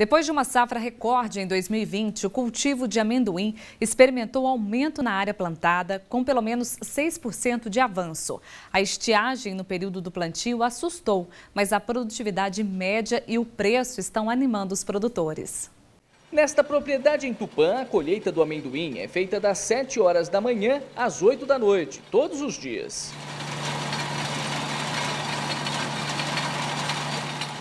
Depois de uma safra recorde em 2020, o cultivo de amendoim experimentou aumento na área plantada, com pelo menos 6% de avanço. A estiagem no período do plantio assustou, mas a produtividade média e o preço estão animando os produtores. Nesta propriedade em Tupã, a colheita do amendoim é feita das 7 horas da manhã às 8 da noite, todos os dias.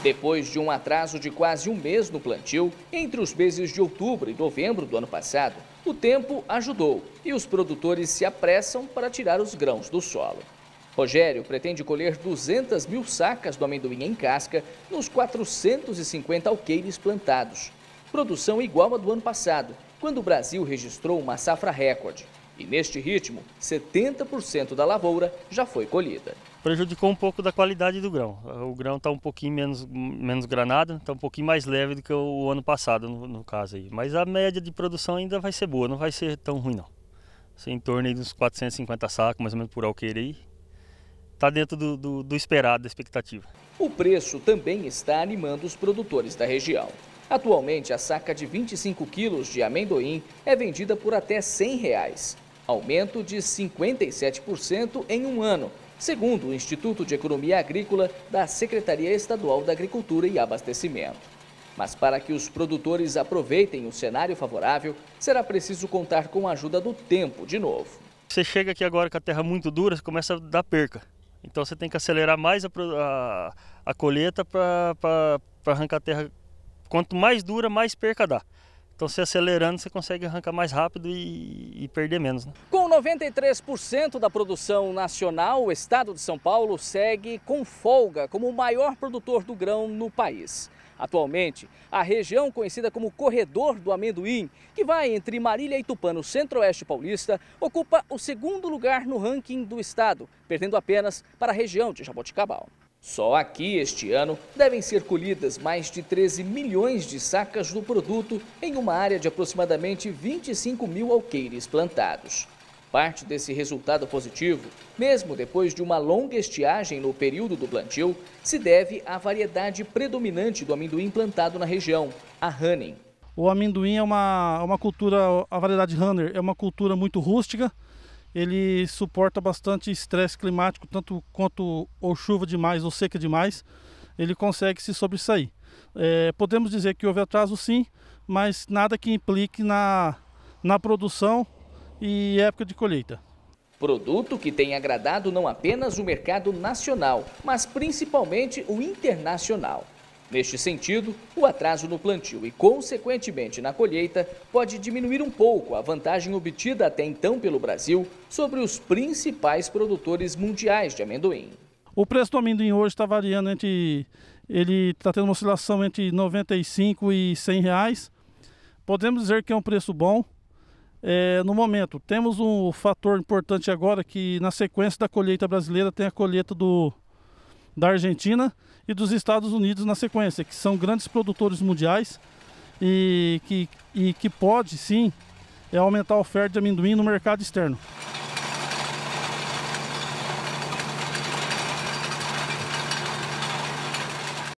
Depois de um atraso de quase um mês no plantio, entre os meses de outubro e novembro do ano passado, o tempo ajudou e os produtores se apressam para tirar os grãos do solo. Rogério pretende colher 200 mil sacas do amendoim em casca nos 450 alqueires plantados. Produção igual à do ano passado, quando o Brasil registrou uma safra recorde. E neste ritmo, 70% da lavoura já foi colhida. Prejudicou um pouco da qualidade do grão. O grão está um pouquinho menos, menos granado, está um pouquinho mais leve do que o ano passado, no, no, caso. Aí. Mas a média de produção ainda vai ser boa, não vai ser tão ruim não. Assim, em torno de uns 450 sacos, mais ou menos por alqueire aí. Está dentro do, do, do esperado, da expectativa. O preço também está animando os produtores da região. Atualmente, a saca de 25 quilos de amendoim é vendida por até R$ 100. Reais aumento de 57% em um ano, segundo o Instituto de Economia Agrícola da Secretaria Estadual da Agricultura e Abastecimento. Mas para que os produtores aproveitem o cenário favorável, será preciso contar com a ajuda do tempo de novo. Você chega aqui agora com a terra muito dura, você começa a dar perca. Então você tem que acelerar mais a, a, a colheita para arrancar a terra. Quanto mais dura, mais perca dá. Então, se acelerando, você consegue arrancar mais rápido e, e perder menos. Né? Com 93% da produção nacional, o estado de São Paulo segue com folga como o maior produtor do grão no país. Atualmente, a região conhecida como Corredor do Amendoim, que vai entre Marília e Tupã, no centro-oeste paulista, ocupa o segundo lugar no ranking do estado, perdendo apenas para a região de Jaboticabal. Só aqui, este ano, devem ser colhidas mais de 13 milhões de sacas do produto em uma área de aproximadamente 25 mil alqueires plantados. Parte desse resultado positivo, mesmo depois de uma longa estiagem no período do plantio, se deve à variedade predominante do amendoim plantado na região, a Hanning. O amendoim é uma, é uma cultura, a variedade Hanner é uma cultura muito rústica, ele suporta bastante estresse climático, tanto quanto ou chuva demais ou seca demais, ele consegue se sobressair. É, podemos dizer que houve atraso sim, mas nada que implique na, na produção e época de colheita. Produto que tem agradado não apenas o mercado nacional, mas principalmente o internacional. Neste sentido, o atraso no plantio e, consequentemente, na colheita pode diminuir um pouco a vantagem obtida até então pelo Brasil sobre os principais produtores mundiais de amendoim. O preço do amendoim hoje está variando entre. Ele está tendo uma oscilação entre 95 e 100 reais. Podemos dizer que é um preço bom. É, no momento, temos um fator importante agora que na sequência da colheita brasileira tem a colheita do, da Argentina e dos Estados Unidos na sequência, que são grandes produtores mundiais e que, e que pode sim é aumentar a oferta de amendoim no mercado externo.